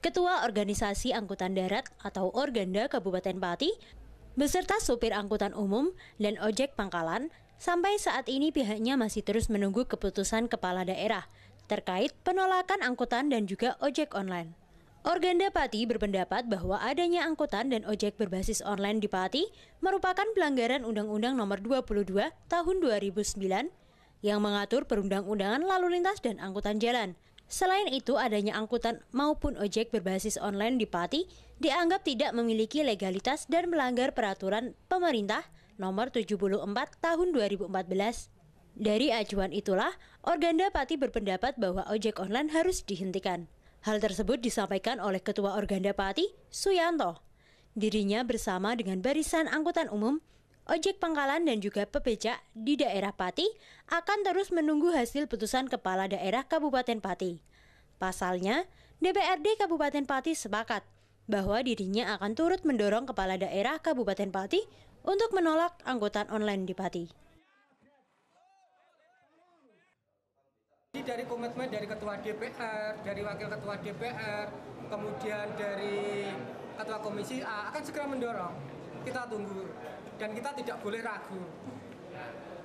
Ketua Organisasi Angkutan Darat atau Organda Kabupaten Pati, beserta supir angkutan umum dan ojek pangkalan, sampai saat ini pihaknya masih terus menunggu keputusan kepala daerah terkait penolakan angkutan dan juga ojek online. Organda Pati berpendapat bahwa adanya angkutan dan ojek berbasis online di Pati merupakan pelanggaran Undang-Undang Nomor 22 Tahun 2009 yang mengatur perundang-undangan lalu lintas dan angkutan jalan Selain itu, adanya angkutan maupun ojek berbasis online di Pati dianggap tidak memiliki legalitas dan melanggar peraturan pemerintah nomor 74 tahun 2014. Dari acuan itulah, Organda Pati berpendapat bahwa ojek online harus dihentikan. Hal tersebut disampaikan oleh Ketua Organda Pati, Suyanto. Dirinya bersama dengan barisan angkutan umum ojek pangkalan dan juga pebejak di daerah Pati akan terus menunggu hasil putusan Kepala Daerah Kabupaten Pati. Pasalnya, DPRD Kabupaten Pati sepakat bahwa dirinya akan turut mendorong Kepala Daerah Kabupaten Pati untuk menolak anggota online di Pati. dari komitmen dari Ketua DPR, dari Wakil Ketua DPR, kemudian dari Ketua Komisi A akan segera mendorong. Kita tunggu dan kita tidak boleh ragu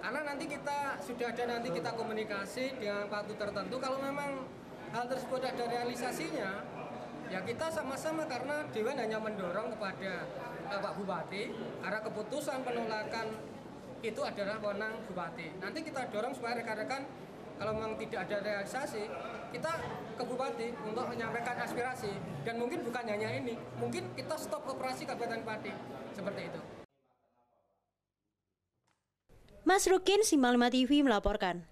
karena nanti kita sudah ada nanti kita komunikasi dengan waktu tertentu kalau memang hal tersebut ada realisasinya ya kita sama-sama karena Dewan hanya mendorong kepada Bapak Pak Bupati karena keputusan penolakan itu adalah wewenang Bupati nanti kita dorong supaya rekan-rekan kalau memang tidak ada realisasi kita ke Bupati untuk menyampaikan aspirasi dan mungkin bukan hanya ini mungkin kita stop operasi Kabupaten Pati seperti itu Mas Rukin Simalima TV melaporkan.